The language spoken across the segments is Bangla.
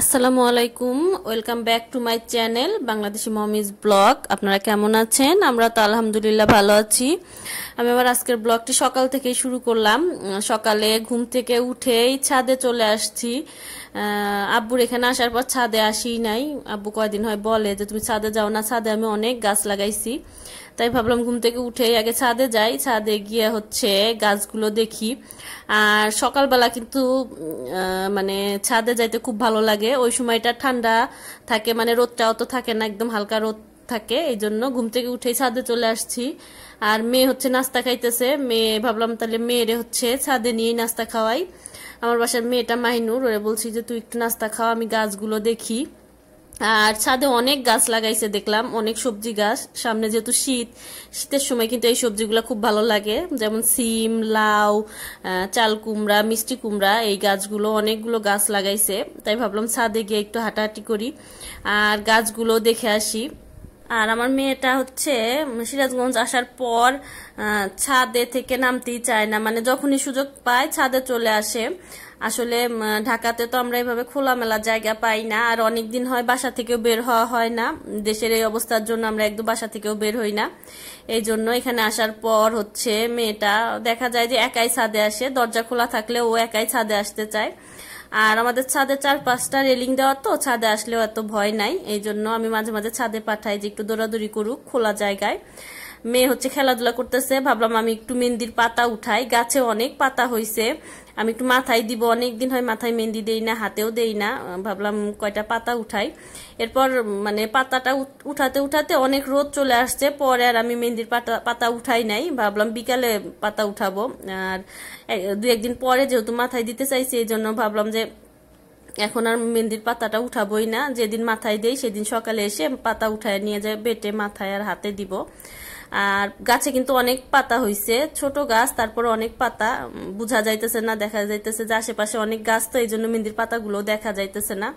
আসসালামু আলাইকুম welcome back to my channel Bangladeshi mommy's blog আপনারা কেমন আছেন আমরা তো আলহামদুলিল্লাহ ভালো আছি আমি আমার আজকের ব্লগটি সকাল থেকেই শুরু করলাম সকালে ঘুম থেকে উঠেই ছাদে চলে আসছি আব্বুর এখানে আসার পর ছাদে আসি নাই আব্বু কয়দিন হয় বলে যে তুমি ছাদে যাও না ছাদে আমি অনেক গাছ লাগাইছি তাই ভাবলাম ঘুম থেকে উঠে আগে ছাদে যাই ছাদে গিয়ে হচ্ছে গাছগুলো দেখি আর সকালবেলা কিন্তু মানে ছাদে যাইতে খুব ভালো লাগে ওই সময়টা ঠান্ডা থাকে মানে রোদটা অত থাকে না একদম হালকা রোদ থাকে এই জন্য ঘুম থেকে উঠেই ছাদে চলে আসছি আর মেয়ে হচ্ছে নাস্তা খাইতেছে মেয়ে ভাবলাম তাহলে মেয়েরে হচ্ছে ছাদে নিয়ে নাস্তা খাওয়াই আমার বাসার মেয়েটা মাহিনুর ওরা বলছি যে তুই একটু নাস্তা খাও আমি গাছগুলো দেখি আর ছাদে অনেক গাছ লাগাইছে দেখলাম অনেক সবজি গাছ সামনে যেহেতু শীত শীতের সময় কিন্তু এই সবজিগুলো খুব ভালো লাগে যেমন সিম লাউ চাল কুমড়া মিষ্টি কুমড়া এই গাছগুলো অনেকগুলো গাছ লাগাইছে তাই ভাবলাম ছাদে গিয়ে একটু হাঁটাহাঁটি করি আর গাছগুলো দেখে আসি আর আমার মেয়েটা হচ্ছে সিরাজগঞ্জ আসার পর ছাদে থেকে নামতেই চায় না মানে যখনই সুযোগ পায় ছাদে চলে আসে আসলে ঢাকাতে তো আমরা এভাবে খোলামেলা জায়গা পাই না আর অনেক দিন হয় বাসা থেকেও বের হওয়া হয় না দেশের এই অবস্থার জন্য আমরা একদম বাসা থেকেও বের হই না এই জন্য এখানে আসার পর হচ্ছে মেয়েটা দেখা যায় যে একাই ছাদে আসে দরজা খোলা থাকলে ও একাই ছাদে আসতে চায় আর আমাদের ছাদে চার পাঁচটা রেলিং দেওয়া তো ছাদে আসলেও এত ভয় নাই এই জন্য আমি মাঝে মাঝে ছাদে পাঠাই যে একটু দৌড়াদৌড়ি করুক খোলা জায়গায় মেয়ে হচ্ছে খেলাধুলা করতেছে ভাবলাম আমি একটু মেহেন্দির পাতা উঠাই গাছে অনেক পাতা হয়েছে আমি একটু মাথায় দিব অনেক দিন হয় মাথায় মেহেন্দি দেই না হাতেও দেই না ভাবলাম কয়টা পাতা উঠাই এরপর মানে পাতাটা উঠাতে উঠাতে অনেক রোদ চলে আসছে পরে আর আমি মেহেন্দির পাতা পাতা উঠাই নাই ভাবলাম বিকালে পাতা উঠাবো আর দু একদিন পরে যেহেতু মাথায় দিতে চাইছি এই জন্য ভাবলাম যে এখন আর মেহেন্দির পাতাটা উঠাবোই না যেদিন মাথায় দেই সেদিন সকালে এসে পাতা উঠায় নিয়ে যায় বেটে মাথায় আর হাতে দিব আর গাছে কিন্তু অনেক পাতা হইছে ছোট গাছ তারপর অনেক পাতা বোঝা যাইতেছে না দেখা যাইতেছে যে আশেপাশে অনেক গাছ তো এই জন্য মেহেন্দির পাতাগুলো দেখা যাইতেছে না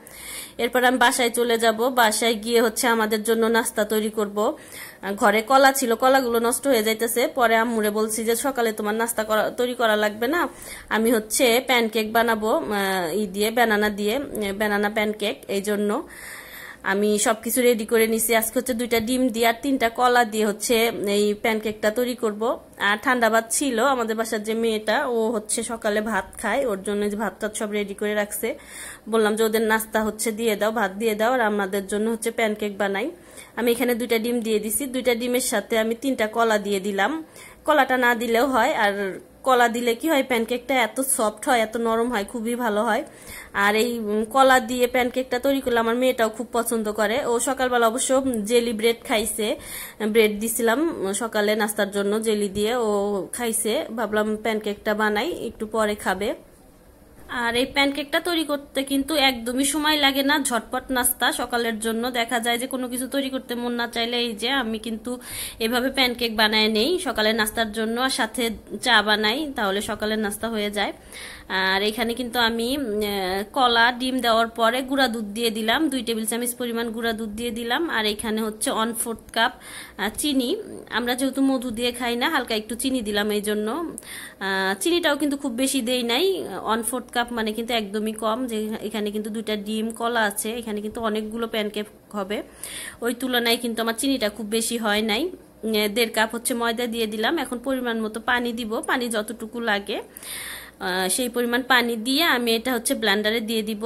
এরপর আমি বাসায় চলে যাব বাসায় গিয়ে হচ্ছে আমাদের জন্য নাস্তা তৈরি করব ঘরে কলা ছিল কলাগুলো নষ্ট হয়ে যাইতেছে পরে আম্মুরে বলছি যে সকালে তোমার নাস্তা করা তৈরি করা লাগবে না আমি হচ্ছে প্যানকেক বানাবো ই দিয়ে বেনানা দিয়ে বেনানা প্যানকেক এই জন্য আমি সব কিছু রেডি করে নিছি আজকে হচ্ছে দুইটা ডিম দিয়ে আর তিনটা কলা দিয়ে হচ্ছে এই প্যানকেকটা তৈরি করব আর ঠান্ডা ভাত ছিল আমাদের বাসার যে মেয়েটা ও হচ্ছে সকালে ভাত খায় ওর জন্য ভাত টাত সব রেডি করে রাখছে বললাম যে ওদের নাস্তা হচ্ছে দিয়ে দাও ভাত দিয়ে দাও আর আমাদের জন্য হচ্ছে প্যানকেক বানাই আমি এখানে দুইটা ডিম দিয়ে দিছি দুইটা ডিমের সাথে আমি তিনটা কলা দিয়ে দিলাম কলাটা না দিলেও হয় আর কলা দিলে কি হয় প্যানকেকটা এত সফট হয় এত নরম হয় খুবই ভালো হয় আর এই কলা দিয়ে প্যানকেকটা তৈরি করলে আমার মেয়েটাও খুব পছন্দ করে ও সকালবেলা অবশ্য জেলি ব্রেড খাইছে ব্রেড দিছিলাম সকালে নাস্তার জন্য জেলি দিয়ে ও খাইছে ভাবলাম প্যানকেকটা বানাই একটু পরে খাবে আর এই প্যানকেকটা তৈরি করতে কিন্তু একদমই সময় লাগে না ঝটপট নাস্তা সকালের জন্য দেখা যায় যে কোনো কিছু তৈরি করতে মন না চাইলে এই যে আমি কিন্তু এভাবে প্যানকেক বানায় নেই সকালে নাস্তার জন্য আর সাথে চা বানাই তাহলে সকালের নাস্তা হয়ে যায় আর এখানে কিন্তু আমি কলা ডিম দেওয়ার পরে গুঁড়া দুধ দিয়ে দিলাম দুই টেবিল চামচ পরিমাণ গুঁড়া দুধ দিয়ে দিলাম আর এখানে হচ্ছে ওয়ান ফোর্থ কাপ চিনি আমরা যেহেতু মধু দিয়ে খাই না হালকা একটু চিনি দিলাম এই জন্য চিনিটাও কিন্তু খুব বেশি দেই নাই ওয়ান ফোর্থ কাপ মানে কিন্তু একদমই কম যে এখানে কিন্তু দুইটা ডিম কলা আছে এখানে কিন্তু অনেকগুলো প্যানকেপ হবে ওই তুলনায় কিন্তু আমার চিনিটা খুব বেশি হয় নাই দেড় কাপ হচ্ছে ময়দা দিয়ে দিলাম এখন পরিমাণ মতো পানি দিব পানি যতটুকু লাগে সেই পরিমাণ পানি দিয়ে আমি এটা হচ্ছে ব্লান্ডারে দিয়ে দিব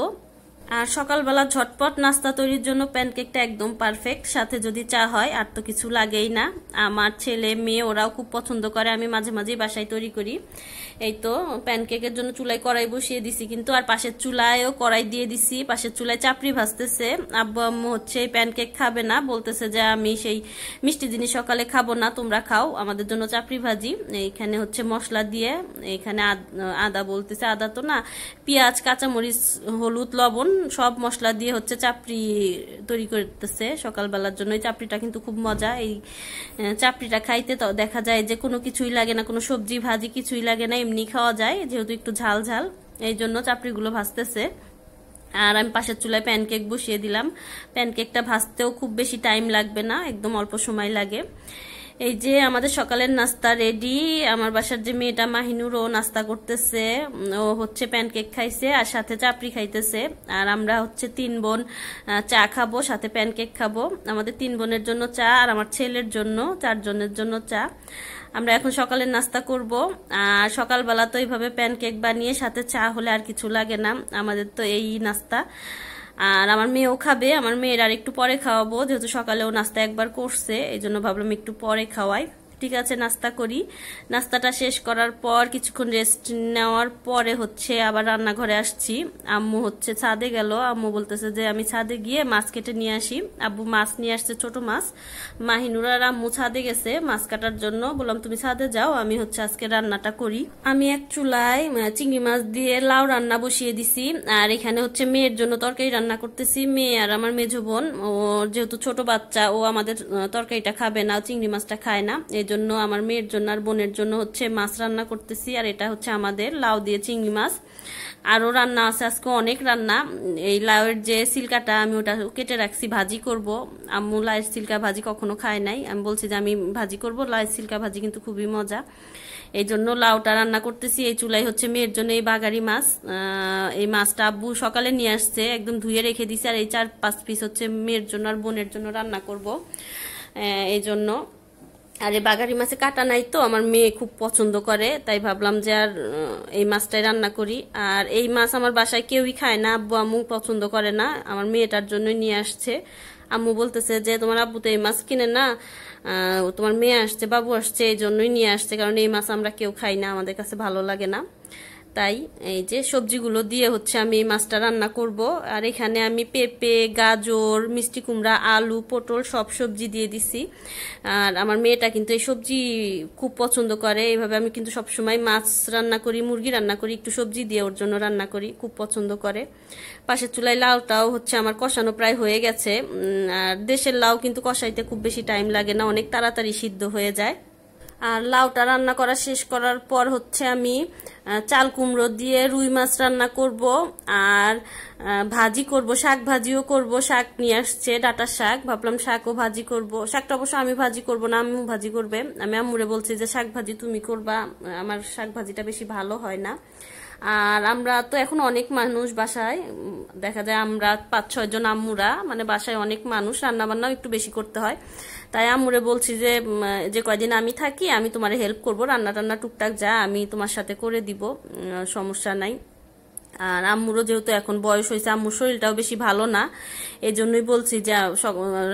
আর সকালবেলা ঝটপট নাস্তা তৈরির জন্য প্যানকেকটা একদম পারফেক্ট সাথে যদি চা হয় আর তো কিছু লাগেই না আমার ছেলে মেয়ে ওরাও খুব পছন্দ করে আমি মাঝে মাঝেই বাসায় তৈরি করি এই তো প্যানকেকের জন্য চুলায় কড়াই বসিয়ে দিছি কিন্তু আর পাশের চুলায়ও কড়াই দিয়ে দিছি পাশের চুলায় চাপড়ি ভাজতেছে আব্বু আম্মু হচ্ছে প্যানকেক খাবে না বলতেছে যে আমি সেই মিষ্টি জিনিস সকালে খাবো না তোমরা খাও আমাদের জন্য চাপড়ি ভাজি এইখানে হচ্ছে মশলা দিয়ে এখানে আদা বলতেছে আদা তো না পেঁয়াজ কাঁচামরিচ হলুদ লবণ সব মশলা দিয়ে হচ্ছে চাপড়ি তৈরি করতেছে সকালবেলার জন্য এই চাপড়িটা কিন্তু খুব মজা এই চাপড়িটা খাইতে তো দেখা যায় যে কোনো কিছুই লাগে না কোনো সবজি ভাজি কিছুই লাগে না এমনি খাওয়া যায় যেহেতু একটু ঝাল ঝাল এই জন্য চাপড়িগুলো ভাজতেছে আর আমি পাশের চুলায় প্যানকেক বসিয়ে দিলাম প্যানকেকটা ভাজতেও খুব বেশি টাইম লাগবে না একদম অল্প সময় লাগে এই যে আমাদের সকালের নাস্তা রেডি আমার বাসার যে মেয়েটা মাহিনুর ও নাস্তা করতেছে ও হচ্ছে প্যানকেক খাইছে আর সাথে চাপড়ি খাইতেছে আর আমরা হচ্ছে তিন বোন চা খাবো সাথে প্যানকেক খাবো আমাদের তিন বোনের জন্য চা আর আমার ছেলের জন্য চারজনের জন্য চা আমরা এখন সকালের নাস্তা করব আর সকালবেলা তো এইভাবে প্যানকেক বানিয়ে সাথে চা হলে আর কিছু লাগে না আমাদের তো এই নাস্তা আর আমার মেয়েও খাবে আমার মেয়ের আর একটু পরে খাওয়াবো যেহেতু সকালেও নাস্তা একবার করছে এই জন্য ভাবলাম একটু পরে খাওয়াই ঠিক আছে নাস্তা করি নাস্তাটা শেষ করার পর কিছুক্ষণ রেস্ট নেওয়ার পরে হচ্ছে আবার রান্নাঘরে আসছি আম্মু হচ্ছে ছাদে গেল আম্মু বলতেছে যে আমি ছাদে গিয়ে মাছ কেটে নিয়ে আসি আব্বু মাছ নিয়ে আসছে ছোট মাছ আর আম্মু ছাদে গেছে মাছ কাটার জন্য বললাম তুমি ছাদে যাও আমি হচ্ছে আজকে রান্নাটা করি আমি এক চুলায় চিংড়ি মাছ দিয়ে লাউ রান্না বসিয়ে দিছি আর এখানে হচ্ছে মেয়ের জন্য তরকারি রান্না করতেছি মেয়ে আর আমার মেঝো বোন ও যেহেতু ছোট বাচ্চা ও আমাদের তরকারিটা খাবে না চিংড়ি মাছটা খায় না এই জন্য আমার মেয়ের জন্য আর বোনের জন্য হচ্ছে মাছ রান্না করতেছি আর এটা হচ্ছে আমাদের লাউ দিয়ে চিংড়ি মাছ আরও রান্না আছে আজকে অনেক রান্না এই লাউয়ের যে সিলকাটা আমি ওটা কেটে রাখছি ভাজি করব আম্মু লাউয়ের সিলকা ভাজি কখনো খায় নাই আমি বলছি যে আমি ভাজি করব লাউয়ের সিলকা ভাজি কিন্তু খুবই মজা এই জন্য লাউটা রান্না করতেছি এই চুলাই হচ্ছে মেয়ের জন্য এই বাগারি মাছ এই মাছটা আব্বু সকালে নিয়ে আসছে একদম ধুয়ে রেখে দিছে আর এই চার পাঁচ পিস হচ্ছে মেয়ের জন্য আর বোনের জন্য রান্না করব এই জন্য আর এই বাগারি মাছে কাটা নাই তো আমার মেয়ে খুব পছন্দ করে তাই ভাবলাম যে আর এই মাছটাই রান্না করি আর এই মাছ আমার বাসায় কেউই খায় না আব্বু আম্মু পছন্দ করে না আমার মেয়েটার জন্য নিয়ে আসছে আম্মু বলতেছে যে তোমার আব্বু তো এই মাছ কিনে না তোমার মেয়ে আসছে বাবু আসছে এই জন্যই নিয়ে আসছে কারণ এই মাছ আমরা কেউ খাই না আমাদের কাছে ভালো লাগে না তাই এই যে সবজিগুলো দিয়ে হচ্ছে আমি মাছটা রান্না করব আর এখানে আমি পেঁপে গাজর মিষ্টি কুমড়া আলু পটল সব সবজি দিয়ে দিছি আর আমার মেয়েটা কিন্তু এই সবজি খুব পছন্দ করে এইভাবে আমি কিন্তু সবসময় মাছ রান্না করি মুরগি রান্না করি একটু সবজি দিয়ে ওর জন্য রান্না করি খুব পছন্দ করে পাশের চুলায় লাউটাও হচ্ছে আমার কষানো প্রায় হয়ে গেছে আর দেশের লাউ কিন্তু কষাইতে খুব বেশি টাইম লাগে না অনেক তাড়াতাড়ি সিদ্ধ হয়ে যায় আর লাউটা রান্না করা শেষ করার পর হচ্ছে আমি চাল কুমড়ো দিয়ে রুই মাছ রান্না করব আর ভাজি করব শাক ভাজিও করব শাক নিয়ে আসছে ডাটা শাক ভাবলাম শাকও ভাজি করব শাকটা অবশ্য আমি ভাজি করব না আমিও ভাজি করবে আমি আম্মুরে বলছি যে শাক ভাজি তুমি করবা আমার শাক ভাজিটা বেশি ভালো হয় না আর আমরা তো এখন অনেক মানুষ বাসায় দেখা যায় আমরা পাঁচ ছয়জন আম্মুরা মানে বাসায় অনেক মানুষ রান্না বান্নাও একটু বেশি করতে হয় তাই আম্মুরে বলছি যে যে কয়দিন আমি থাকি আমি তোমার হেল্প করব রান্না টান্না টুকটাক যা আমি তোমার সাথে করে দিব সমস্যা নাই আর আম্মুরও যেহেতু এখন বয়স হয়েছে আম্মুর শরীরটাও বেশি ভালো না এই জন্যই বলছি যে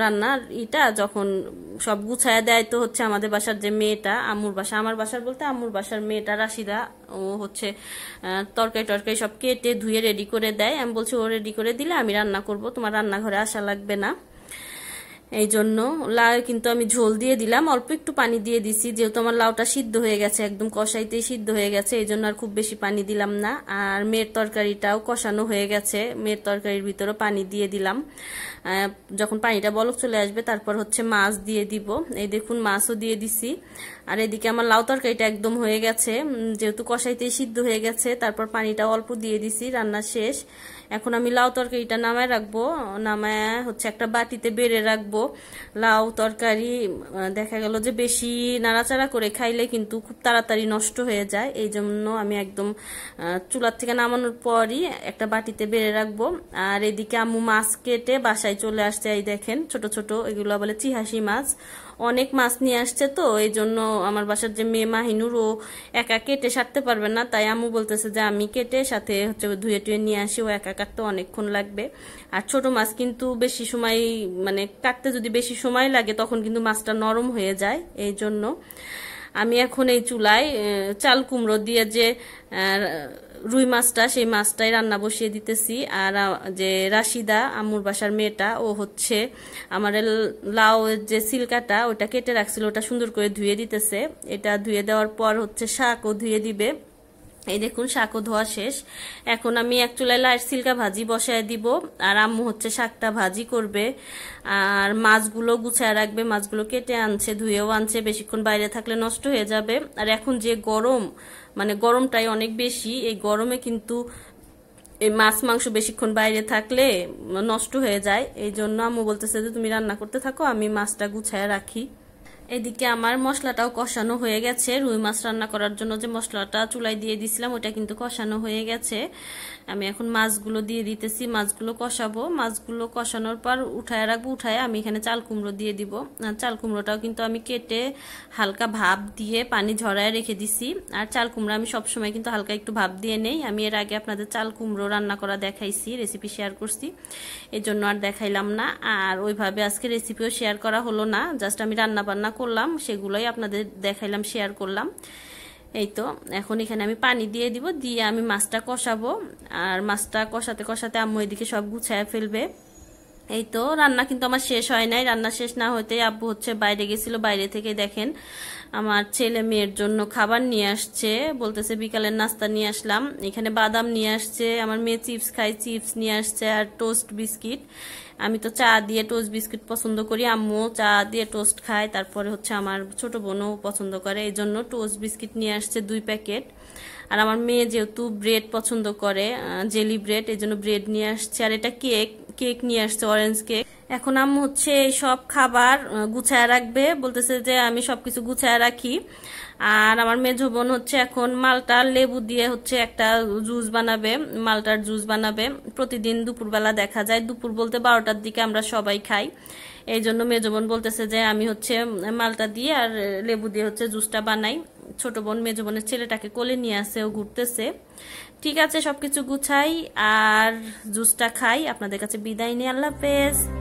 রান্নার ইটা যখন সব গুছায় দেয় তো হচ্ছে আমাদের বাসার যে মেয়েটা আম্মুর বাসা আমার বাসার বলতে আম্মুর বাসার মেয়েটা রাশিদা ও হচ্ছে তরকারি টরকারি সব কেটে ধুয়ে রেডি করে দেয় আমি বলছি ও রেডি করে দিলে আমি রান্না করব তোমার রান্নাঘরে আসা লাগবে না এই জন্য লাউ কিন্তু আমি ঝোল দিয়ে দিলাম অল্প একটু পানি দিয়ে দিছি যেহেতু আমার লাউটা সিদ্ধ হয়ে গেছে একদম কষাইতেই সিদ্ধ হয়ে গেছে এই জন্য আর খুব বেশি পানি দিলাম না আর মেয়ের তরকারিটাও কষানো হয়ে গেছে মেয়ের তরকারির ভিতরে পানি দিয়ে দিলাম যখন পানিটা বলক চলে আসবে তারপর হচ্ছে মাছ দিয়ে দিব এই দেখুন মাছও দিয়ে দিছি আর এদিকে আমার লাউ তরকারিটা একদম হয়ে গেছে যেহেতু কষাইতেই সিদ্ধ হয়ে গেছে তারপর পানিটা অল্প দিয়ে দিছি রান্না শেষ এখন আমি লাউ তরকারিটা নামায় রাখবো নামায় হচ্ছে একটা বাটিতে বেড়ে রাখবো লাউ তরকারি দেখা গেল যে বেশি নাড়াচাড়া করে খাইলে কিন্তু খুব তাড়াতাড়ি নষ্ট হয়ে যায় এই জন্য আমি একদম চুলার থেকে নামানোর পরই একটা বাটিতে বেড়ে রাখবো আর এদিকে আম্মু মাছ কেটে বাসায় চলে আসছে এই দেখেন ছোট ছোট এগুলো বলে চিহাসি মাছ অনেক মাছ নিয়ে আসছে তো এই জন্য আমার বাসার যে মেয়ে মাহিনুর ও একা কেটে সারতে পারবে না তাই আমু বলতেছে যে আমি কেটে সাথে হচ্ছে ধুয়ে টুয়ে নিয়ে আসি ও একা কাটতে অনেকক্ষণ লাগবে আর ছোট মাছ কিন্তু বেশি সময় মানে কাটতে যদি বেশি সময় লাগে তখন কিন্তু মাছটা নরম হয়ে যায় এই জন্য আমি এখন এই চুলায় চাল কুমড়ো দিয়ে যে রুই মাছটা সেই মাছটাই রান্না বসিয়ে দিতেছি আর যে রাশিদা আমুর বাসার মেয়েটা ও হচ্ছে আমার লাউ যে সিলকাটা ওটা কেটে রাখছিল ওটা সুন্দর করে ধুয়ে দিতেছে এটা ধুয়ে দেওয়ার পর হচ্ছে শাকও ধুয়ে দিবে এই দেখুন শাকও ধোয়া শেষ এখন আমি এক চুলায় লাইট সিলকা ভাজি বসায় দিব আর আম্মু হচ্ছে শাকটা ভাজি করবে আর মাছগুলো গুছায় রাখবে মাছগুলো কেটে আনছে ধুয়েও আনছে বেশিক্ষণ বাইরে থাকলে নষ্ট হয়ে যাবে আর এখন যে গরম মানে গরমটাই অনেক বেশি এই গরমে কিন্তু এই মাছ মাংস বেশিক্ষণ বাইরে থাকলে নষ্ট হয়ে যায় এই জন্য আম্মু বলতেছে যে তুমি রান্না করতে থাকো আমি মাছটা গুছায় রাখি এদিকে আমার মশলাটাও কষানো হয়ে গেছে রুই মাছ রান্না করার জন্য যে মশলাটা চুলাই দিয়ে দিছিলাম ওটা কিন্তু কষানো হয়ে গেছে আমি এখন মাছগুলো দিয়ে দিতেছি মাছগুলো কষাবো মাছগুলো কষানোর পর উঠায় রাখবো উঠায় আমি এখানে চাল কুমড়ো দিয়ে দিব চাল কুমড়োটাও কিন্তু আমি কেটে হালকা ভাপ দিয়ে পানি ঝরায় রেখে দিছি আর চাল কুমড়ো আমি সবসময় কিন্তু হালকা একটু ভাপ দিয়ে নেই আমি এর আগে আপনাদের চাল কুমড়ো রান্না করা দেখাইছি রেসিপি শেয়ার করছি এর জন্য আর দেখাইলাম না আর ওইভাবে আজকে রেসিপিও শেয়ার করা হলো না জাস্ট আমি রান্না বান্না করলাম সেগুলোই আপনাদের দেখাইলাম শেয়ার করলাম এই তো এখন এখানে আমি পানি দিয়ে দিব দিয়ে আমি মাছটা কষাবো আর মাছটা কষাতে কষাতে আম্মু এদিকে সব গুছায় ফেলবে এই তো রান্না কিন্তু আমার শেষ হয় নাই রান্না শেষ না হতেই আব্বু হচ্ছে বাইরে গেছিল বাইরে থেকে দেখেন আমার ছেলে মেয়ের জন্য খাবার নিয়ে আসছে বলতেছে বিকালের নাস্তা নিয়ে আসলাম এখানে বাদাম নিয়ে আসছে আমার মেয়ে চিপস খাই চিপস নিয়ে আসছে আর টোস্ট বিস্কিট আমি তো চা দিয়ে টোস্ট বিস্কিট পছন্দ করি আম্মু চা দিয়ে টোস্ট খায় তারপরে হচ্ছে আমার ছোট বোনও পছন্দ করে এই জন্য টোস্ট বিস্কিট নিয়ে আসছে দুই প্যাকেট আর আমার মেয়ে যেহেতু ব্রেড পছন্দ করে জেলি ব্রেড এই জন্য ব্রেড নিয়ে আসছে আর এটা কেক কেক নিয়ে আসছে অরেঞ্জ কেক এখন আম্মু হচ্ছে এই সব খাবার গুছায় রাখবে বলতেছে যে আমি সবকিছু গুছায় রাখি আর আমার মেজ বোন হচ্ছে এখন মালটার লেবু দিয়ে হচ্ছে একটা জুস বানাবে মালটার জুস বানাবে প্রতিদিন দুপুরবেলা দেখা যায় দুপুর বলতে বারোটার দিকে আমরা সবাই খাই এই জন্য মেজ বোন বলতেছে যে আমি হচ্ছে মালটা দিয়ে আর লেবু দিয়ে হচ্ছে জুসটা বানাই ছোট বোন মেজ বোনের ছেলেটাকে কোলে নিয়ে আসে ও ঘুরতেছে ঠিক আছে সব কিছু গুছাই আর জুসটা খাই আপনাদের কাছে বিদায় নিয়ে আল্লাহ হাফেজ